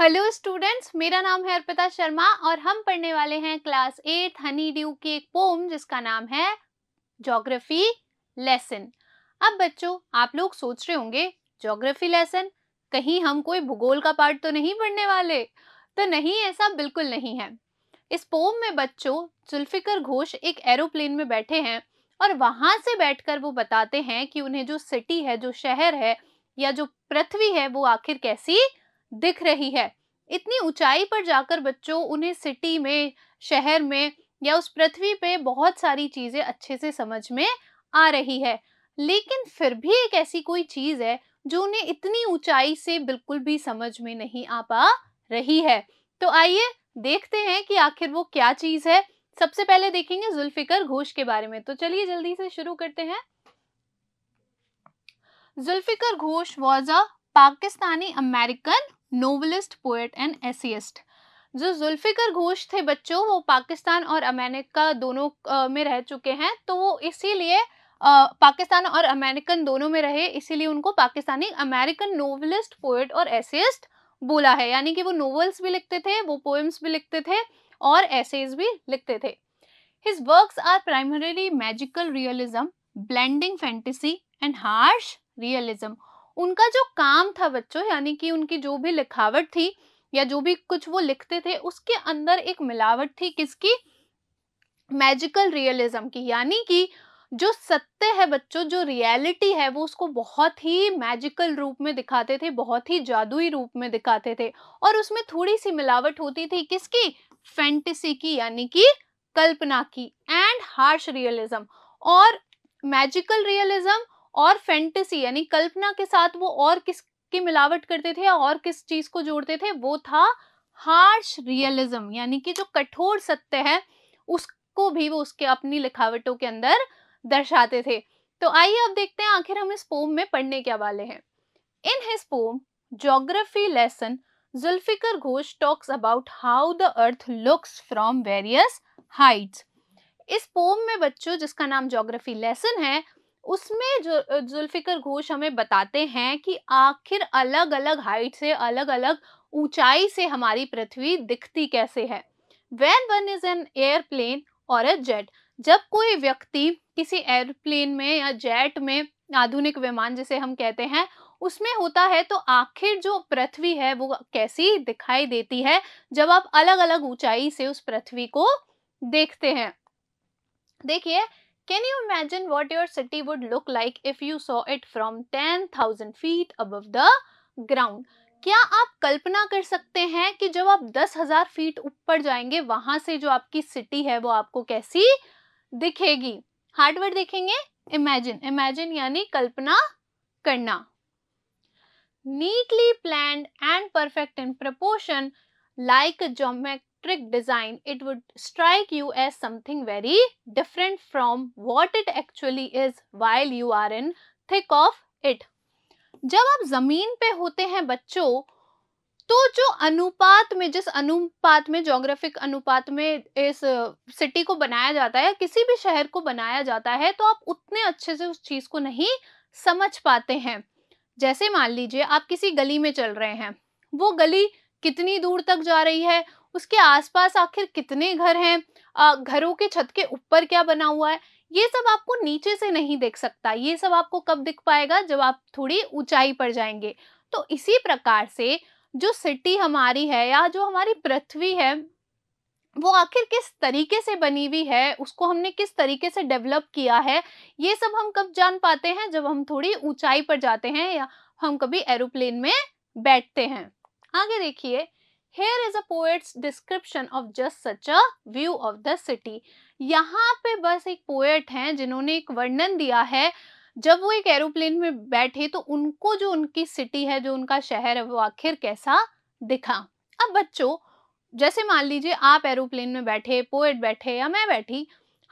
Hello students मेरा नाम है अर्पिता शर्मा और हम पढ़ने वाले हैं क्लास एट हनी ड्यू की एक पोम जिसका नाम है ज्योग्राफी लेसन अब बच्चों आप लोग सोच रहे होंगे ज्योग्राफी लेसन कहीं हम कोई भूगोल का पार्ट तो नहीं पढ़ने वाले तो नहीं ऐसा बिल्कुल नहीं है इस पोम में बच्चों जुल्फिकर घोष एक एरोप्लेन में बैठे हैं और वहां से बैठकर वो बताते हैं कि उन्हें जो सिटी है जो शहर है या जो पृथ्वी है वो आखिर कैसी दिख रही है इतनी ऊंचाई पर जाकर बच्चों उन्हें सिटी में शहर में या उस पृथ्वी पे बहुत सारी चीज़ें अच्छे से समझ में आ रही है लेकिन फिर भी एक ऐसी कोई चीज़ है जो उन्हें इतनी ऊंचाई से बिल्कुल भी समझ में नहीं आ पा रही है तो आइए देखते हैं कि आखिर वो क्या चीज़ है सबसे पहले देखेंगे जुल्फिकर घोष के बारे में तो चलिए जल्दी से शुरू करते हैं Zulfikar Ghose was a Pakistani American novelist poet and essayist जो जुल्फ़िकर घोष थे बच्चों वो पाकिस्तान और अमेरिका दोनों में रह चुके हैं तो वो इसीलिए पाकिस्तान और अमेरिकन दोनों में रहे इसीलिए उनको पाकिस्तानी अमेरिकन नोवलिस्ट पोएट और एसियस्ट बोला है यानी कि वो नोवेल्स भी लिखते थे वो पोएम्स भी लिखते थे और एसेज भी लिखते थे his works are primarily magical realism blending fantasy and harsh realism उनका जो काम था बच्चों यानी कि उनकी जो भी लिखावट थी या जो भी कुछ वो लिखते थे उसके अंदर एक मिलावट थी किसकी मैजिकल रियलिज्म की यानी कि जो सत्य है बच्चों जो रियलिटी है वो उसको बहुत ही मैजिकल रूप में दिखाते थे बहुत ही जादुई रूप में दिखाते थे और उसमें थोड़ी सी मिलावट होती थी किसकी फैंटेसी की यानी कि कल्पना की एंड हार्श रियलिज्म और मैजिकल रियलिज्म और फैंटेसी यानी कल्पना के साथ वो और किस की मिलावट करते थे और किस चीज को जोड़ते थे वो था हार्श रियलिज्म यानी कि जो कठोर सत्य है उसको भी वो उसके अपनी लिखावटों के अंदर दर्शाते थे तो आइए अब देखते हैं आखिर हम इस पोम में पढ़ने क्या वाले हैं in his poem geography lesson Zulfikar Ghose talks about how the earth looks from various heights इस पोम में बच्चों जिसका नाम ज्योग्राफी लेसन है उसमें जुल्फिकर घोष हमें बताते हैं कि आखिर अलग अलग हाइट से अलग अलग ऊंचाई से हमारी पृथ्वी दिखती कैसे है when one is an airplane और अ जेट जब कोई व्यक्ति किसी एयरप्लेन में या जेट में आधुनिक विमान जिसे हम कहते हैं उसमें होता है तो आखिर जो पृथ्वी है वो कैसी दिखाई देती है जब आप अलग अलग ऊंचाई से उस पृथ्वी को देखते हैं देखिए Can you imagine what your city would look like if you saw it from 10,000 feet above the ground? क्या आप कल्पना कर सकते हैं कि जब आप 10,000 फीट ऊपर जाएंगे वहां से जो आपकी सिटी है वो आपको कैसी दिखेगी हार्डवेयर देखेंगे इमेजिन इमेजिन यानी कल्पना करना neatly plan and perfect in proportion like geometric geometric design, it would strike you as something very different from what it actually is while you are in thick of it. jab aap zameen pe hote hain bachcho तो जो अनुपात में जिस अनुपात में geographic अनुपात में इस सिटी को बनाया जाता है किसी भी शहर को बनाया जाता है तो आप उतने अच्छे से उस चीज़ को नहीं समझ पाते हैं जैसे मान लीजिए आप किसी गली में चल रहे हैं वो गली कितनी दूर तक जा रही है उसके आसपास आखिर कितने घर हैं घरों के छत के ऊपर क्या बना हुआ है ये सब आपको नीचे से नहीं देख सकता ये सब आपको कब दिख पाएगा जब आप थोड़ी ऊंचाई पर जाएंगे तो इसी प्रकार से जो सिटी हमारी है या जो हमारी पृथ्वी है वो आखिर किस तरीके से बनी हुई है उसको हमने किस तरीके से डेवलप किया है ये सब हम कब जान पाते हैं जब हम थोड़ी ऊंचाई पर जाते हैं या हम कभी एरोप्लेन में बैठते हैं आगे देखिए here is a poet's description of just such a view of the city यहाँ पे बस एक पोएट हैं जिन्होंने एक वर्णन दिया है जब वो एक एरोप्लेन में बैठे तो उनको जो उनकी सिटी है जो उनका शहर है वो आखिर कैसा दिखा अब बच्चों जैसे मान लीजिए आप एरोप्लेन में बैठे पोएट बैठे या मैं बैठी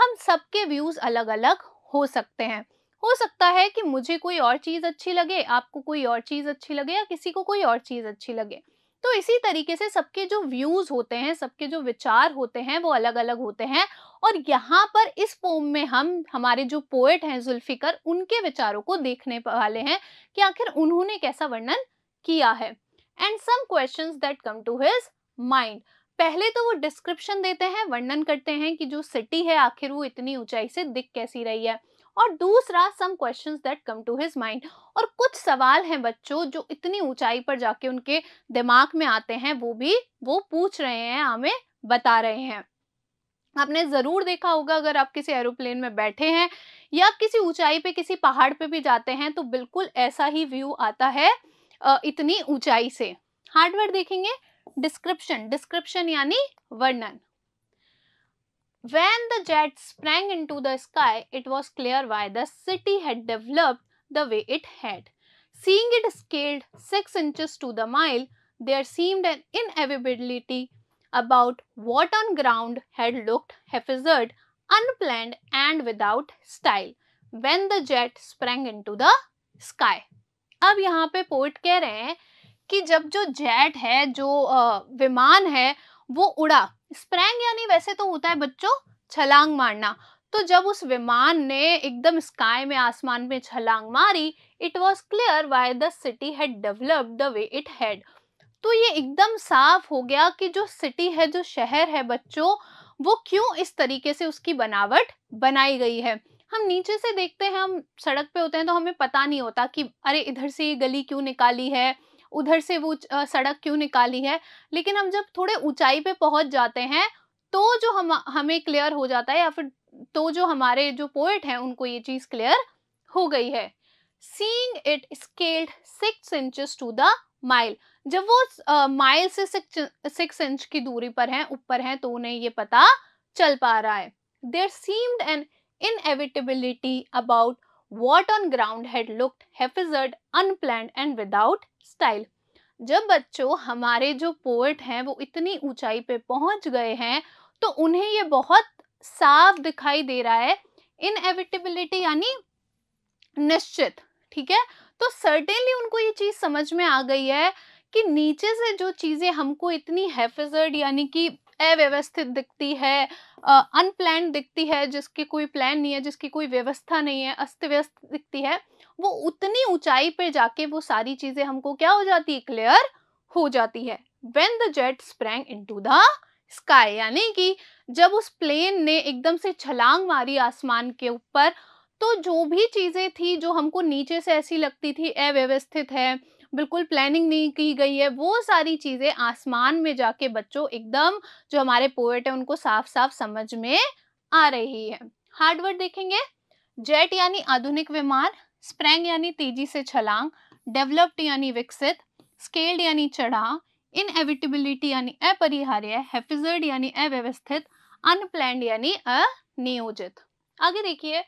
हम सबके व्यूज़ अलग अलग हो सकते हैं हो सकता है कि मुझे कोई और चीज़ अच्छी लगे आपको कोई और चीज़ अच्छी लगे या किसी को कोई और चीज़ अच्छी लगे तो इसी तरीके से सबके जो व्यूज होते हैं सबके जो विचार होते हैं वो अलग अलग होते हैं और यहाँ पर इस पोम में हम हमारे जो पोएट हैं जुल्फिकर उनके विचारों को देखने वाले हैं कि आखिर उन्होंने कैसा वर्णन किया है and some question that come to his mind पहले तो वो डिस्क्रिप्शन देते हैं वर्णन करते हैं कि जो सिटी है आखिर वो इतनी ऊंचाई से दिख कैसी रही है और दूसरा some question that come to his mind और कुछ सवाल हैं बच्चों जो इतनी ऊंचाई पर जाके उनके दिमाग में आते हैं वो भी वो पूछ रहे हैं हमें बता रहे हैं आपने ज़रूर देखा होगा अगर आप किसी एरोप्लेन में बैठे हैं या किसी ऊंचाई पे किसी पहाड़ पे भी जाते हैं तो बिल्कुल ऐसा ही व्यू आता है इतनी ऊंचाई से हार्डवेयर देखेंगे डिस्क्रिप्शन डिस्क्रिप्शन यानी वर्णन When the jet sprang into the sky, it was clear why the city had developed the way it had. Seeing it scaled 6 inches to the mile, there seemed an inevitability about what on ground had looked haphazard, unplanned, and without style when the jet sprang into the sky. अब यहाँ पे poet कह रहे हैं कि जब जो jet है जो विमान है वो उड़ा स्प्रैंग यानी वैसे तो होता है बच्चों छलांग मारना तो जब उस विमान ने एकदम स्काई में आसमान में छलांग मारी it was clear why the city had developed the way it had तो ये एकदम साफ हो गया कि जो सिटी है जो शहर है बच्चों वो क्यों इस तरीके से उसकी बनावट बनाई गई है हम नीचे से देखते हैं हम सड़क पे होते हैं तो हमें पता नहीं होता कि अरे इधर से ये गली क्यों निकाली है उधर से वो सड़क क्यों निकाली है लेकिन हम जब थोड़े ऊंचाई पे पहुंच जाते हैं तो जो हम हमें क्लियर हो जाता है या फिर तो जो हमारे जो पोएट हैं उनको ये चीज़ क्लियर हो गई है seeing it scaled six inch to the mile जब वो माइल से सिक्स इंच की दूरी पर हैं ऊपर हैं तो उन्हें ये पता चल पा रहा है there seemed an inevitability about what on ground had looked haphazard unplanned and without style जब बच्चों हमारे जो पोएट हैं वो इतनी ऊंचाई पे पहुंच गए हैं तो उन्हें ये बहुत साफ दिखाई दे रहा है इन एविटेबिलिटी यानी निश्चित ठीक है तो सर्टेनली उनको ये चीज़ समझ में आ गई है कि नीचे से जो चीज़ें हमको इतनी हेफेजर्ड यानी कि अव्यवस्थित दिखती है अनप्लान दिखती है जिसकी कोई प्लान नहीं है जिसकी कोई व्यवस्था नहीं है अस्त व्यस्त दिखती है वो उतनी ऊंचाई पर जाके वो सारी चीजें हमको क्या हो जाती है क्लियर हो जाती है when the jet sprang into the sky यानी कि जब उस प्लेन ने एकदम से छलांग मारी आसमान के ऊपर तो जो भी चीज़ें थी जो हमको नीचे से ऐसी लगती थी अव्यवस्थित है बिल्कुल प्लानिंग नहीं की गई है वो सारी चीज़ें आसमान में जाके बच्चों एकदम जो हमारे पोएट है उनको साफ साफ समझ में आ रही है हार्डवर्ड देखेंगे जेट यानी आधुनिक विमान स्प्रैंग यानी तेजी से छलांग डेवलप्ड यानी विकसित स्केल्ड यानी चढ़ा इनएविटेबिलिटी यानी अपरिहार्य हेफिजर्ड यानी अव्यवस्थित अनप्लैंड यानी अनियोजित आगे देखिए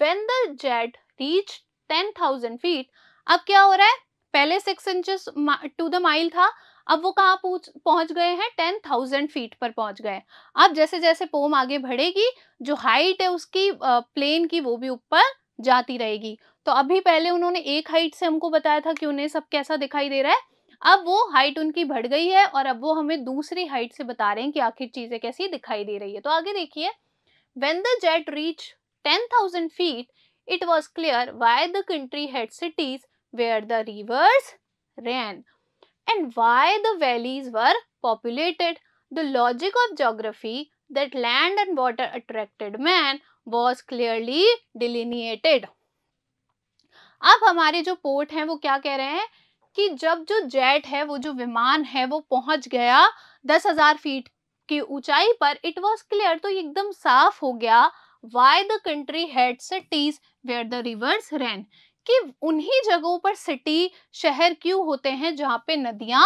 when the jet reach ten thousand feet अब क्या हो रहा है पहले six inches to the mile था अब वो कहाँ पहुंच गए हैं टेन थाउजेंड फीट पर पहुंच गए अब जैसे जैसे पोम आगे बढ़ेगी जो हाइट है उसकी प्लेन की वो भी ऊपर जाती रहेगी तो अभी पहले उन्होंने एक हाइट से हमको बताया था कि उन्हें सब कैसा दिखाई दे रहा है अब वो हाइट उनकी बढ़ गई है और अब वो हमें दूसरी हाइट से बता रहे हैं कि आखिर चीजें कैसी दिखाई दे रही है तो आगे देखिए when the jet reach ten thousand feet it was clear why the country had cities where the rivers ran and why the valleys were populated the logic of geography that land and water attracted man was clearly delineated. अब हमारे जो port हैं वो क्या कह रहे हैं कि जब जो जेट है वो जो विमान है वो पहुंच गया दस हजार फीट की ऊंचाई पर इट वॉज क्लियर तो एकदम साफ हो गया why the country had cities where the rivers ran कि उन्हीं जगहों पर सिटी शहर क्यों होते हैं जहां पे नदियां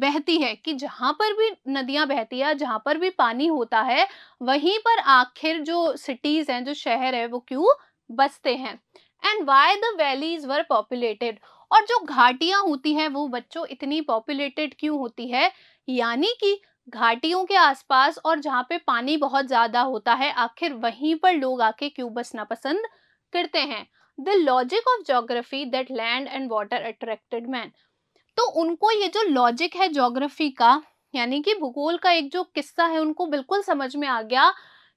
बहती है कि जहां पर भी नदियां बहती है जहां पर भी पानी होता है वहीं पर आखिर जो सिटीज़ हैं जो शहर है वो क्यों बसते हैं and why the valleys were populated और जो घाटियां होती हैं वो बच्चों इतनी पॉपुलेटेड क्यों होती है यानी कि घाटियों के आसपास और जहाँ पे पानी बहुत ज़्यादा होता है आखिर वहीं पर लोग आके क्यों बसना पसंद करते हैं the logic of geography that land and water attracted man तो उनको ये जो लॉजिक है जोग्राफी का यानी कि भूगोल का एक जो किस्सा है उनको बिल्कुल समझ में आ गया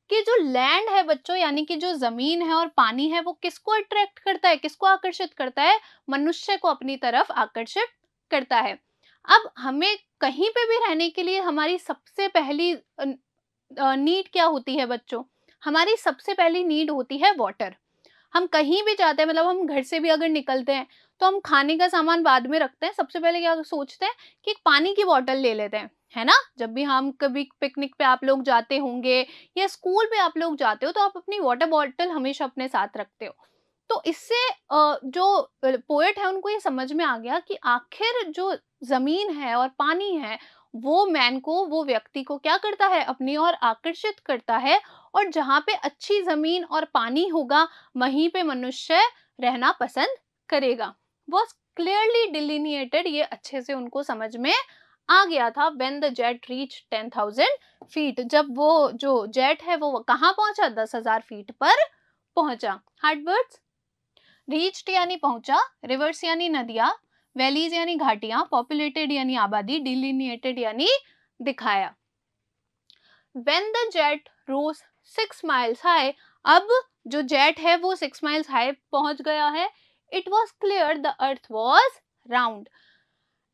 कि जो लैंड है बच्चों यानी कि जो जमीन है और पानी है वो किसको अट्रैक्ट करता है किसको आकर्षित करता है मनुष्य को अपनी तरफ आकर्षित करता है अब हमें कहीं पे भी रहने के लिए हमारी सबसे पहली नीड क्या होती है बच्चों हमारी सबसे पहली नीड होती है वाटर हम कहीं भी जाते हैं मतलब हम घर से भी अगर निकलते हैं तो हम खाने का सामान बाद में रखते हैं सबसे पहले क्या सोचते हैं कि पानी की बॉटल ले लेते हैं है ना जब भी हम कभी पिकनिक पे आप लोग जाते होंगे या स्कूल पे आप लोग जाते हो तो आप अपनी वाटर बॉटल हमेशा अपने साथ रखते हो तो इससे जो पोएट है उनको ये समझ में आ गया कि आखिर जो ज़मीन है और पानी है वो मैन को वो व्यक्ति को क्या करता है अपनी ओर आकर्षित करता है और जहाँ पे अच्छी ज़मीन और पानी होगा वहीं पे मनुष्य रहना पसंद करेगा वो क्लियरली डिलीनिएटेड ये अच्छे से उनको समझ में आ गया था when the jet reach ten thousand feet जब वो जो जेट है वो कहाँ पहुंचा दस हजार फीट पर पहुंचा हार्डबर्ड्स रीच्ड यानी पहुंचा रिवर्स यानी नदियां वैलीज यानी घाटियां पॉपुलेटेड यानी आबादी डिलिनिएटेड यानी दिखाया when the jet rose six miles high अब जो जेट है वो सिक्स माइल्स हाई पहुंच गया है it was clear the earth was round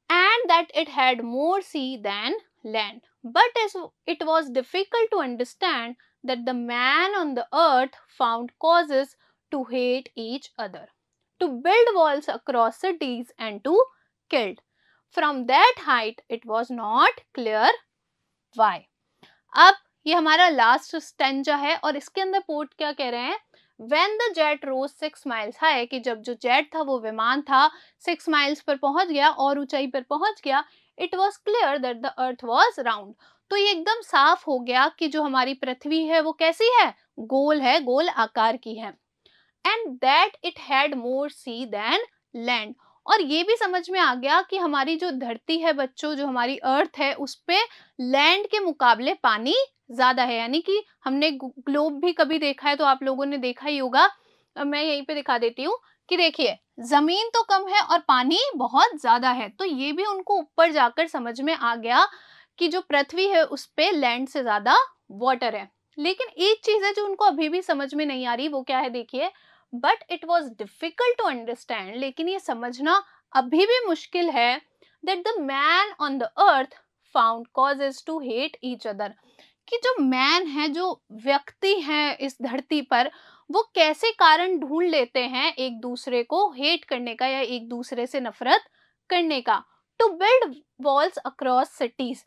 and that it had more sea than land. But as it was difficult to understand that the man on the earth found causes to hate each other, to build walls across cities and to kill. From that height, it was not clear why. Up ये हमारा last stanza है और इसके अंदर port क्या कह रहे हैं When the jet rose six miles high, कि जब जो जेट था वो विमान था सिक्स माइल्स पर पहुंच गया और ऊंचाई पर पहुंच गया it was clear that the earth was round तो ये एकदम साफ हो गया कि जो हमारी पृथ्वी है वो कैसी है गोल है गोल आकार की है and that it had more sea than land और ये भी समझ में आ गया कि हमारी जो धरती है बच्चों जो हमारी अर्थ है उस पर लैंड के मुकाबले पानी ज़्यादा है यानी कि हमने ग्लोब भी कभी देखा है तो आप लोगों ने देखा ही होगा मैं यहीं पे दिखा देती हूँ कि देखिए ज़मीन तो कम है और पानी बहुत ज़्यादा है तो ये भी उनको ऊपर जाकर समझ में आ गया कि जो पृथ्वी है उस पर लैंड से ज़्यादा वाटर है लेकिन एक चीज़ है जो उनको अभी भी समझ में नहीं आ रही वो क्या है देखिए but it was difficult to understand लेकिन ये समझना अभी भी मुश्किल है that the man on the earth found causes to hate each other कि जो मैन है जो व्यक्ति है इस धरती पर वो कैसे कारण ढूंढ लेते हैं एक दूसरे को हेट करने का या एक दूसरे से नफरत करने का to build walls across cities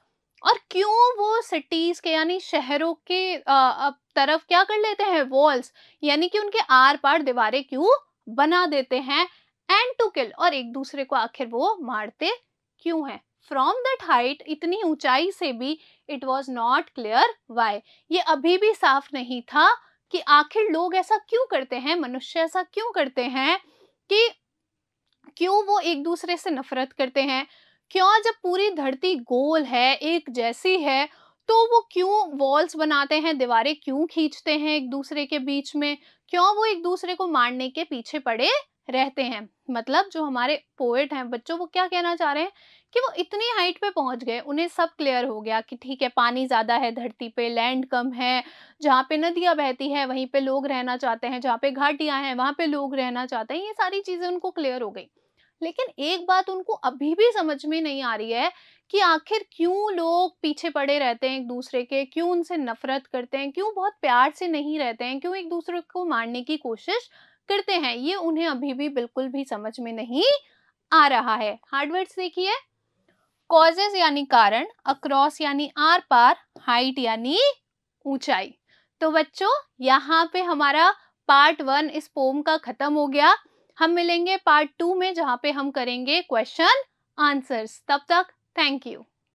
और क्यों वो सिटीज़ के यानी शहरों के आ, तरफ क्या कर लेते हैं वॉल्स यानी कि उनके आर पार दीवारें क्यों बना देते हैं एंड टू किल और एक दूसरे को आखिर वो मारते क्यों हैं फ्रॉम दैट हाइट इतनी ऊंचाई से भी it was not clear why ये अभी भी साफ नहीं था कि आखिर लोग ऐसा क्यों करते हैं मनुष्य ऐसा क्यों करते हैं कि क्यों वो एक दूसरे से नफरत करते हैं क्यों जब पूरी धरती गोल है एक जैसी है तो वो क्यों वॉल्स बनाते हैं दीवारें क्यों खींचते हैं एक दूसरे के बीच में क्यों वो एक दूसरे को मारने के पीछे पड़े रहते हैं मतलब जो हमारे पोएट हैं बच्चों वो क्या कहना चाह रहे हैं कि वो इतनी हाइट पे पहुंच गए उन्हें सब क्लियर हो गया कि ठीक है पानी ज़्यादा है धरती पे लैंड कम है जहाँ पे नदियाँ बहती है वहीं पे लोग रहना चाहते हैं जहाँ पे घाटियाँ हैं वहाँ पे लोग रहना चाहते हैं ये सारी चीज़ें उनको क्लियर हो गई लेकिन एक बात उनको अभी भी समझ में नहीं आ रही है कि आखिर क्यों लोग पीछे पड़े रहते हैं एक दूसरे के क्यों उनसे नफरत करते हैं क्यों बहुत प्यार से नहीं रहते हैं क्यों एक दूसरे को मारने की कोशिश करते हैं ये उन्हें अभी भी बिल्कुल भी समझ में नहीं आ रहा है हार्डवर्ड्स देखिए कॉजेज यानी कारण अक्रॉस यानी आर पार हाइट यानी ऊंचाई तो बच्चों यहाँ पे हमारा पार्ट वन इस पोम का खत्म हो गया हम मिलेंगे पार्ट टू में जहाँ पे हम करेंगे क्वेश्चन आंसर्स तब तक थैंक यू